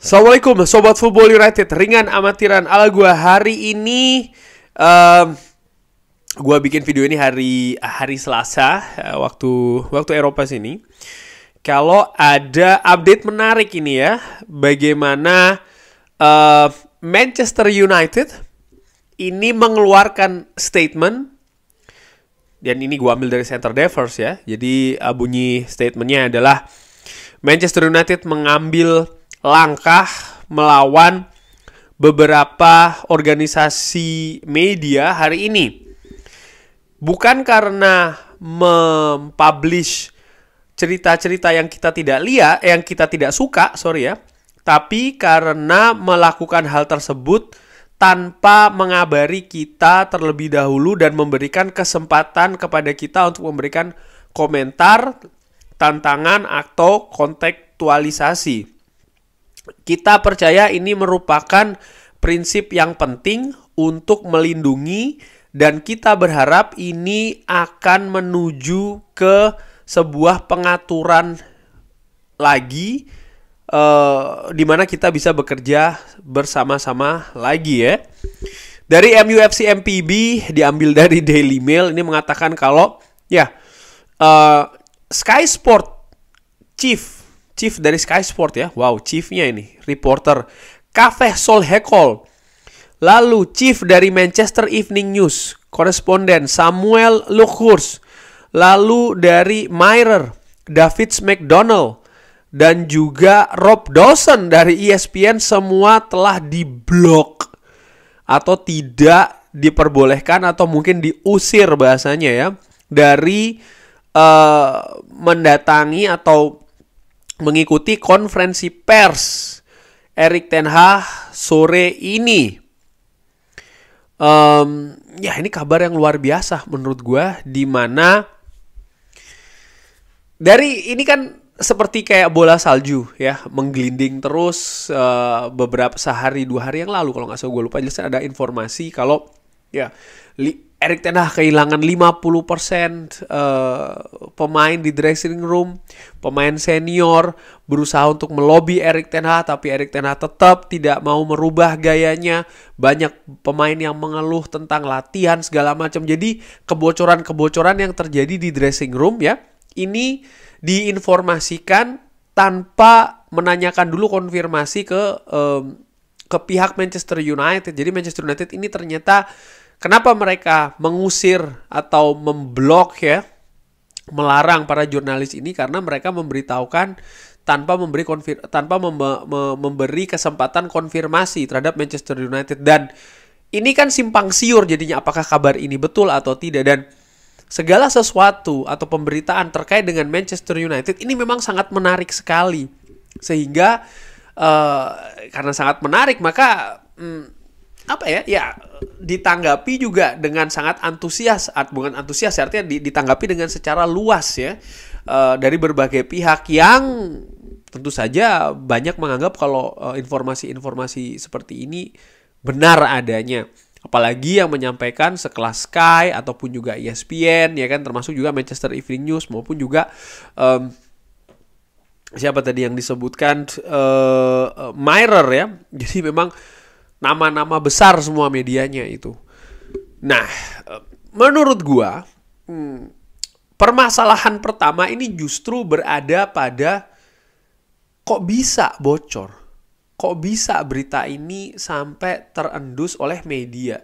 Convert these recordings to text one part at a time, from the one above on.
Assalamualaikum Sobat Football United Ringan amatiran ala gue Hari ini um, Gua bikin video ini hari hari Selasa eh, Waktu waktu Eropa sini Kalau ada update menarik ini ya Bagaimana uh, Manchester United Ini mengeluarkan statement Dan ini gue ambil dari Center Devers ya Jadi uh, bunyi statementnya adalah Manchester United mengambil langkah melawan beberapa organisasi media hari ini. Bukan karena mempublish cerita-cerita yang kita tidak lihat, yang kita tidak suka, sorry ya, tapi karena melakukan hal tersebut tanpa mengabari kita terlebih dahulu dan memberikan kesempatan kepada kita untuk memberikan komentar, tantangan, atau kontekstualisasi. Kita percaya ini merupakan prinsip yang penting untuk melindungi dan kita berharap ini akan menuju ke sebuah pengaturan lagi uh, di mana kita bisa bekerja bersama-sama lagi ya. Dari MUFC MPB diambil dari Daily Mail ini mengatakan kalau ya uh, Sky Sport Chief chief dari Sky Sport ya. Wow, chiefnya ini, reporter. Cafe Sol Solhekol. Lalu chief dari Manchester Evening News, koresponden Samuel Lukhurs. Lalu dari Myer, David McDonald. Dan juga Rob Dawson dari ESPN semua telah diblok atau tidak diperbolehkan atau mungkin diusir bahasanya ya dari uh, mendatangi atau mengikuti konferensi pers Erik Ten Hag sore ini. Um, ya ini kabar yang luar biasa menurut gue, di mana dari ini kan seperti kayak bola salju ya, menggelinding terus uh, beberapa sehari dua hari yang lalu kalau nggak salah gue lupa jelas ada informasi kalau ya li, Erik Ten Hag kehilangan 50% uh, eh, pemain di dressing room, pemain senior berusaha untuk melobi Erik Ten Hag tapi Erik Ten Hag tetap tidak mau merubah gayanya. Banyak pemain yang mengeluh tentang latihan segala macam. Jadi kebocoran-kebocoran yang terjadi di dressing room ya, ini diinformasikan tanpa menanyakan dulu konfirmasi ke um, ke pihak Manchester United. Jadi Manchester United ini ternyata Kenapa mereka mengusir atau memblok ya, melarang para jurnalis ini karena mereka memberitahukan tanpa memberi konfir tanpa mem me memberi kesempatan konfirmasi terhadap Manchester United dan ini kan simpang siur jadinya apakah kabar ini betul atau tidak dan segala sesuatu atau pemberitaan terkait dengan Manchester United ini memang sangat menarik sekali sehingga uh, karena sangat menarik maka hmm, apa ya ya ditanggapi juga dengan sangat antusias, bukan antusias artinya ditanggapi dengan secara luas ya eh, dari berbagai pihak yang tentu saja banyak menganggap kalau eh, informasi-informasi seperti ini benar adanya. Apalagi yang menyampaikan sekelas Sky ataupun juga ESPN ya kan termasuk juga Manchester Evening News maupun juga um, siapa tadi yang disebutkan uh, uh, Mirror ya. Jadi memang nama-nama besar semua medianya itu. Nah, menurut gua hmm, permasalahan pertama ini justru berada pada kok bisa bocor? Kok bisa berita ini sampai terendus oleh media?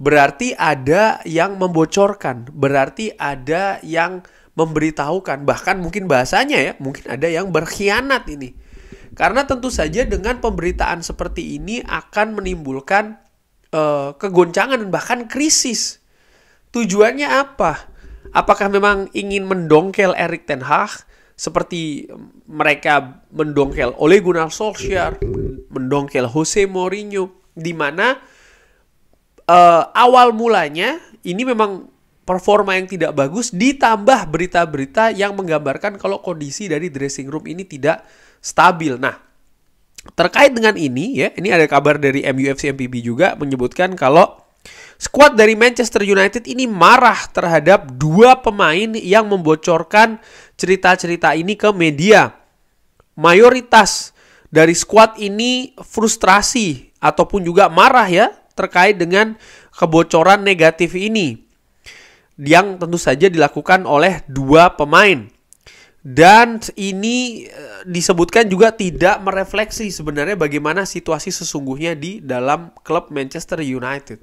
Berarti ada yang membocorkan, berarti ada yang memberitahukan, bahkan mungkin bahasanya ya, mungkin ada yang berkhianat ini karena tentu saja dengan pemberitaan seperti ini akan menimbulkan uh, kegoncangan bahkan krisis. Tujuannya apa? Apakah memang ingin mendongkel Erik ten Hag seperti mereka mendongkel Ole Gunnar Solskjaer, mendongkel Jose Mourinho di mana uh, awal mulanya ini memang performa yang tidak bagus ditambah berita-berita yang menggambarkan kalau kondisi dari dressing room ini tidak stabil. Nah, terkait dengan ini ya, ini ada kabar dari MUFC MPB juga menyebutkan kalau Skuad dari Manchester United ini marah terhadap dua pemain yang membocorkan cerita-cerita ini ke media. Mayoritas dari skuad ini frustrasi ataupun juga marah ya terkait dengan kebocoran negatif ini yang tentu saja dilakukan oleh dua pemain dan ini eh, disebutkan juga tidak merefleksi sebenarnya bagaimana situasi sesungguhnya di dalam klub Manchester United.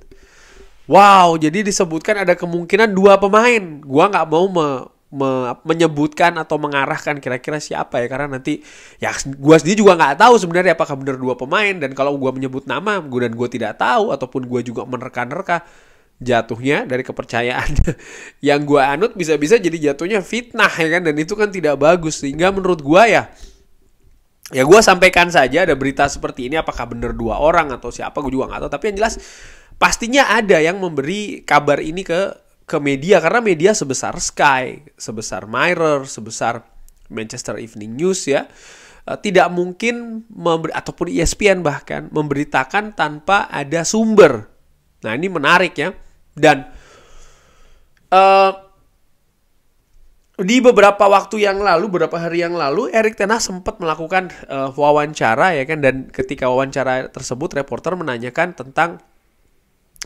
Wow, jadi disebutkan ada kemungkinan dua pemain. Gua nggak mau me, me, menyebutkan atau mengarahkan kira-kira siapa ya karena nanti ya gua sendiri juga nggak tahu sebenarnya apakah benar dua pemain dan kalau gua menyebut nama gua dan gua tidak tahu ataupun gua juga menerka-nerka jatuhnya dari kepercayaan yang gue anut bisa-bisa jadi jatuhnya fitnah ya kan dan itu kan tidak bagus sehingga menurut gue ya ya gue sampaikan saja ada berita seperti ini apakah benar dua orang atau siapa gue juga nggak tahu tapi yang jelas pastinya ada yang memberi kabar ini ke ke media karena media sebesar Sky sebesar Mirror sebesar Manchester Evening News ya eh, tidak mungkin memberi, ataupun ESPN bahkan memberitakan tanpa ada sumber Nah ini menarik ya. Dan uh, di beberapa waktu yang lalu, beberapa hari yang lalu, Erik Ten Hag sempat melakukan uh, wawancara ya kan dan ketika wawancara tersebut reporter menanyakan tentang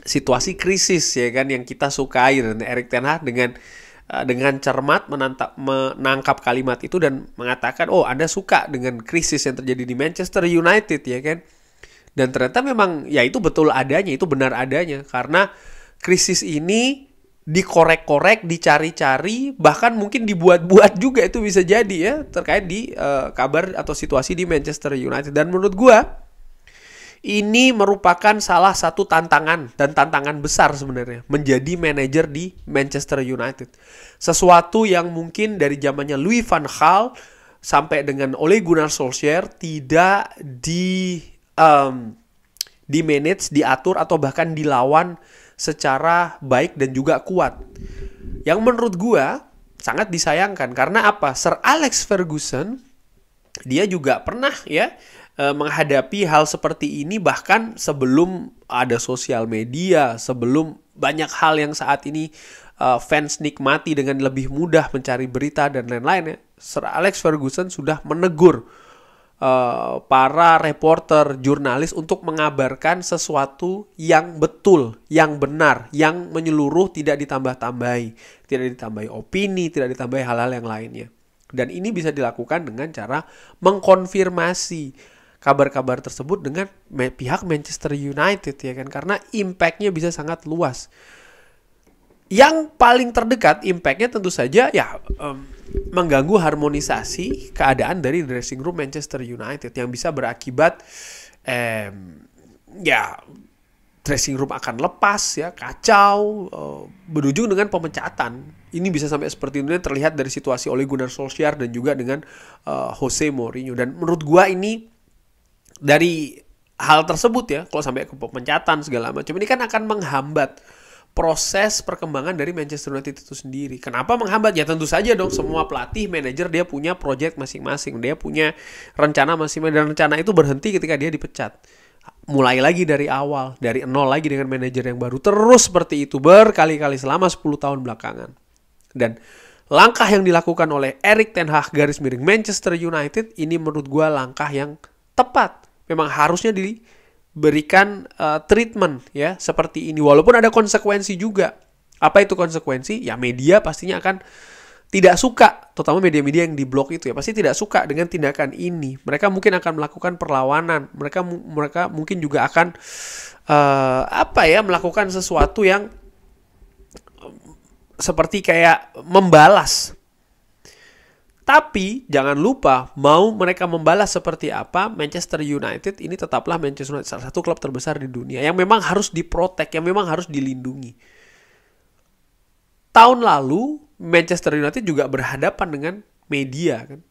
situasi krisis ya kan yang kita sukai dan Erik Ten Hag dengan eh, dengan cermat menantap, menangkap kalimat itu dan mengatakan oh Anda suka dengan krisis yang terjadi di Manchester United ya kan dan ternyata memang ya itu betul adanya itu benar adanya karena krisis ini dikorek-korek, dicari-cari, bahkan mungkin dibuat-buat juga itu bisa jadi ya terkait di uh, kabar atau situasi di Manchester United. Dan menurut gua ini merupakan salah satu tantangan dan tantangan besar sebenarnya menjadi manajer di Manchester United. Sesuatu yang mungkin dari zamannya Louis van Gaal sampai dengan Ole Gunnar Solskjaer tidak di um, di manage, diatur atau bahkan dilawan secara baik dan juga kuat. Yang menurut gua sangat disayangkan karena apa? Sir Alex Ferguson dia juga pernah ya e, menghadapi hal seperti ini bahkan sebelum ada sosial media, sebelum banyak hal yang saat ini e, fans nikmati dengan lebih mudah mencari berita dan lain-lain ya. Sir Alex Ferguson sudah menegur Eh, para reporter, jurnalis untuk mengabarkan sesuatu yang betul, yang benar, yang menyeluruh, tidak ditambah-tambahi, tidak ditambahi opini, tidak ditambahi hal-hal yang lainnya. Dan ini bisa dilakukan dengan cara mengkonfirmasi kabar-kabar tersebut dengan pihak Manchester United ya kan karena impactnya bisa sangat luas yang paling terdekat impactnya tentu saja ya um, mengganggu harmonisasi keadaan dari dressing room Manchester United yang bisa berakibat um, ya dressing room akan lepas ya kacau uh, berujung dengan pemecatan ini bisa sampai seperti ini terlihat dari situasi oleh Gunnar Solskjaer dan juga dengan uh, Jose Mourinho dan menurut gua ini dari hal tersebut ya kalau sampai ke pemecatan segala macam ini kan akan menghambat proses perkembangan dari Manchester United itu sendiri. Kenapa menghambat? Ya tentu saja dong semua pelatih, manajer dia punya project masing-masing, dia punya rencana masing-masing dan rencana itu berhenti ketika dia dipecat. Mulai lagi dari awal, dari nol lagi dengan manajer yang baru. Terus seperti itu berkali-kali selama 10 tahun belakangan. Dan langkah yang dilakukan oleh Erik ten Hag garis miring Manchester United ini menurut gua langkah yang tepat. Memang harusnya di berikan uh, treatment ya seperti ini walaupun ada konsekuensi juga. Apa itu konsekuensi? Ya media pastinya akan tidak suka, terutama media-media yang diblok itu ya pasti tidak suka dengan tindakan ini. Mereka mungkin akan melakukan perlawanan. Mereka mereka mungkin juga akan uh, apa ya melakukan sesuatu yang eh, seperti kayak membalas tapi jangan lupa mau mereka membalas seperti apa Manchester United ini tetaplah Manchester United salah satu klub terbesar di dunia yang memang harus diprotek, yang memang harus dilindungi. Tahun lalu Manchester United juga berhadapan dengan media kan.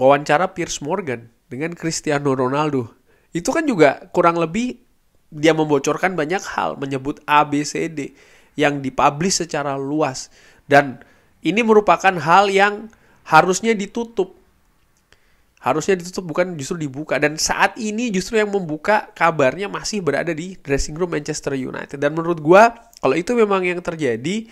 Wawancara Piers Morgan dengan Cristiano Ronaldo. Itu kan juga kurang lebih dia membocorkan banyak hal, menyebut ABCD yang dipublish secara luas dan ini merupakan hal yang harusnya ditutup. Harusnya ditutup bukan justru dibuka dan saat ini justru yang membuka kabarnya masih berada di dressing room Manchester United dan menurut gua kalau itu memang yang terjadi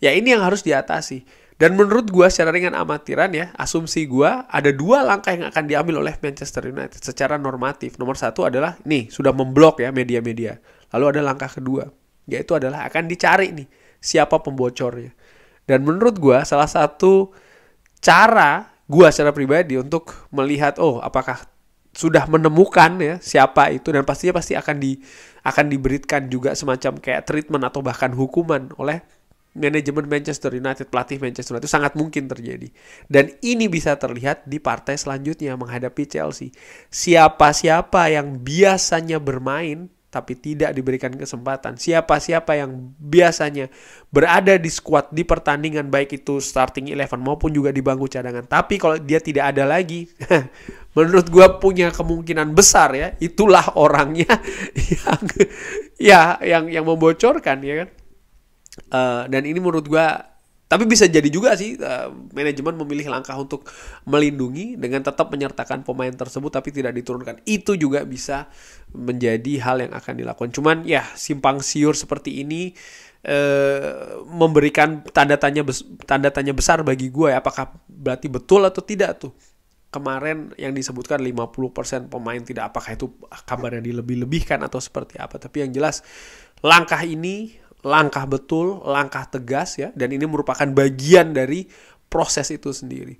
ya ini yang harus diatasi. Dan menurut gue secara ringan amatiran ya, asumsi gue ada dua langkah yang akan diambil oleh Manchester United secara normatif. Nomor satu adalah nih sudah memblok ya media-media. Lalu ada langkah kedua, yaitu adalah akan dicari nih siapa pembocornya. Dan menurut gue salah satu cara gue secara pribadi untuk melihat oh apakah sudah menemukan ya siapa itu dan pastinya pasti akan di akan diberitkan juga semacam kayak treatment atau bahkan hukuman oleh manajemen Manchester United pelatih Manchester United itu sangat mungkin terjadi dan ini bisa terlihat di partai selanjutnya menghadapi Chelsea siapa-siapa yang biasanya bermain tapi tidak diberikan kesempatan. Siapa-siapa yang biasanya berada di squad di pertandingan baik itu starting eleven maupun juga di bangku cadangan. Tapi kalau dia tidak ada lagi, menurut gue punya kemungkinan besar ya, itulah orangnya yang ya yang yang membocorkan ya kan. Uh, dan ini menurut gue tapi bisa jadi juga sih uh, manajemen memilih langkah untuk melindungi dengan tetap menyertakan pemain tersebut tapi tidak diturunkan. Itu juga bisa menjadi hal yang akan dilakukan. Cuman ya simpang siur seperti ini eh, memberikan tanda tanya tanda tanya besar bagi gue ya apakah berarti betul atau tidak tuh kemarin yang disebutkan 50% pemain tidak apakah itu kabar yang dilebih-lebihkan atau seperti apa tapi yang jelas langkah ini langkah betul, langkah tegas ya, dan ini merupakan bagian dari proses itu sendiri.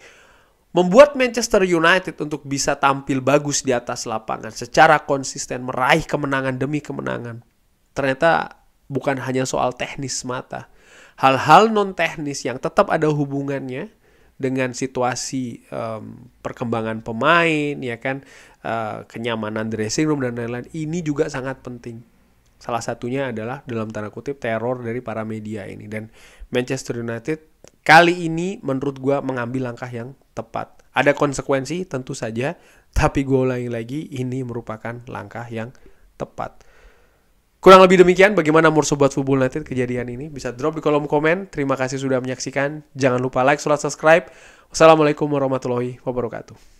Membuat Manchester United untuk bisa tampil bagus di atas lapangan secara konsisten meraih kemenangan demi kemenangan. Ternyata bukan hanya soal teknis mata. Hal-hal non teknis yang tetap ada hubungannya dengan situasi um, perkembangan pemain ya kan uh, kenyamanan dressing room dan lain-lain ini juga sangat penting Salah satunya adalah dalam tanda kutip teror dari para media ini. Dan Manchester United kali ini menurut gue mengambil langkah yang tepat. Ada konsekuensi tentu saja, tapi gue ulangi lagi ini merupakan langkah yang tepat. Kurang lebih demikian bagaimana mursu buat Football United kejadian ini. Bisa drop di kolom komen. Terima kasih sudah menyaksikan. Jangan lupa like, share, subscribe. Wassalamualaikum warahmatullahi wabarakatuh.